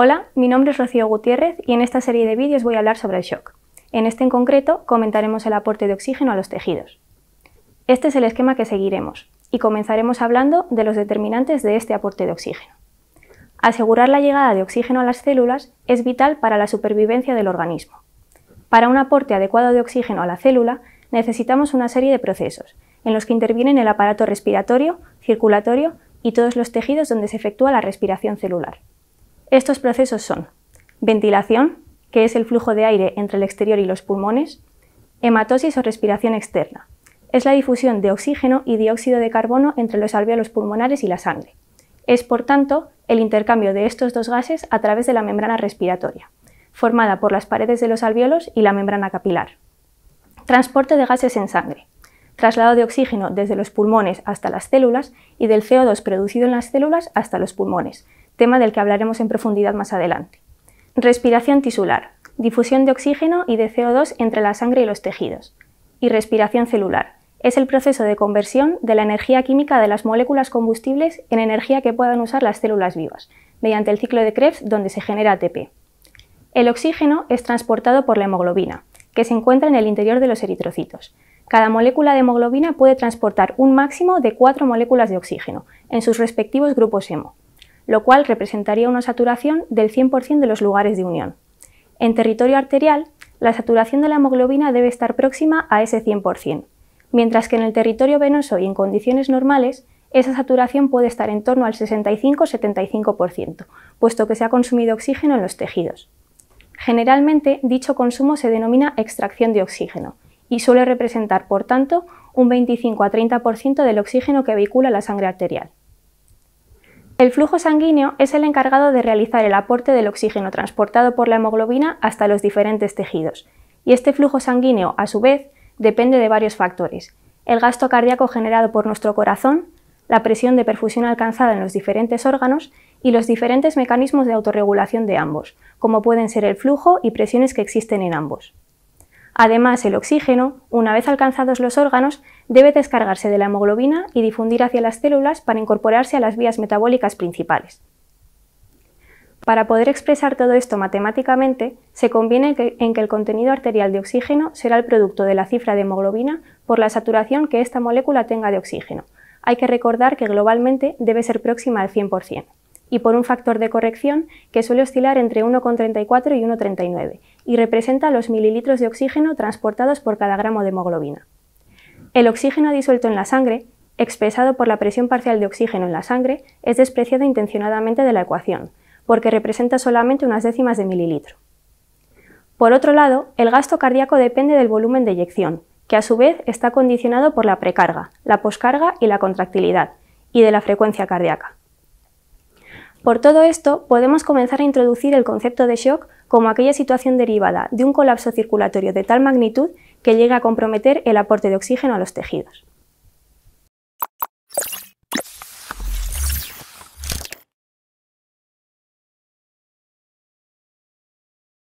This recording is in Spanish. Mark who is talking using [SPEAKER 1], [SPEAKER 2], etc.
[SPEAKER 1] Hola, mi nombre es Rocío Gutiérrez y en esta serie de vídeos voy a hablar sobre el shock. En este en concreto comentaremos el aporte de oxígeno a los tejidos. Este es el esquema que seguiremos y comenzaremos hablando de los determinantes de este aporte de oxígeno. Asegurar la llegada de oxígeno a las células es vital para la supervivencia del organismo. Para un aporte adecuado de oxígeno a la célula necesitamos una serie de procesos en los que intervienen el aparato respiratorio, circulatorio y todos los tejidos donde se efectúa la respiración celular. Estos procesos son ventilación, que es el flujo de aire entre el exterior y los pulmones, hematosis o respiración externa, es la difusión de oxígeno y dióxido de carbono entre los alvéolos pulmonares y la sangre. Es, por tanto, el intercambio de estos dos gases a través de la membrana respiratoria, formada por las paredes de los alvéolos y la membrana capilar. Transporte de gases en sangre. Traslado de oxígeno desde los pulmones hasta las células y del CO2 producido en las células hasta los pulmones, tema del que hablaremos en profundidad más adelante. Respiración tisular, difusión de oxígeno y de CO2 entre la sangre y los tejidos. Y respiración celular, es el proceso de conversión de la energía química de las moléculas combustibles en energía que puedan usar las células vivas, mediante el ciclo de Krebs donde se genera ATP. El oxígeno es transportado por la hemoglobina, que se encuentra en el interior de los eritrocitos. Cada molécula de hemoglobina puede transportar un máximo de cuatro moléculas de oxígeno en sus respectivos grupos hemo lo cual representaría una saturación del 100% de los lugares de unión. En territorio arterial, la saturación de la hemoglobina debe estar próxima a ese 100%, mientras que en el territorio venoso y en condiciones normales, esa saturación puede estar en torno al 65-75%, puesto que se ha consumido oxígeno en los tejidos. Generalmente, dicho consumo se denomina extracción de oxígeno y suele representar, por tanto, un 25 30% del oxígeno que vehicula la sangre arterial. El flujo sanguíneo es el encargado de realizar el aporte del oxígeno transportado por la hemoglobina hasta los diferentes tejidos, y este flujo sanguíneo, a su vez, depende de varios factores. El gasto cardíaco generado por nuestro corazón, la presión de perfusión alcanzada en los diferentes órganos y los diferentes mecanismos de autorregulación de ambos, como pueden ser el flujo y presiones que existen en ambos. Además, el oxígeno, una vez alcanzados los órganos, debe descargarse de la hemoglobina y difundir hacia las células para incorporarse a las vías metabólicas principales. Para poder expresar todo esto matemáticamente, se conviene en que el contenido arterial de oxígeno será el producto de la cifra de hemoglobina por la saturación que esta molécula tenga de oxígeno. Hay que recordar que globalmente debe ser próxima al 100% y por un factor de corrección que suele oscilar entre 1,34 y 1,39 y representa los mililitros de oxígeno transportados por cada gramo de hemoglobina. El oxígeno disuelto en la sangre, expresado por la presión parcial de oxígeno en la sangre, es despreciado intencionadamente de la ecuación, porque representa solamente unas décimas de mililitro. Por otro lado, el gasto cardíaco depende del volumen de eyección, que a su vez está condicionado por la precarga, la poscarga y la contractilidad, y de la frecuencia cardíaca. Por todo esto, podemos comenzar a introducir el concepto de shock como aquella situación derivada de un colapso circulatorio de tal magnitud que llega a comprometer el aporte de oxígeno a los tejidos.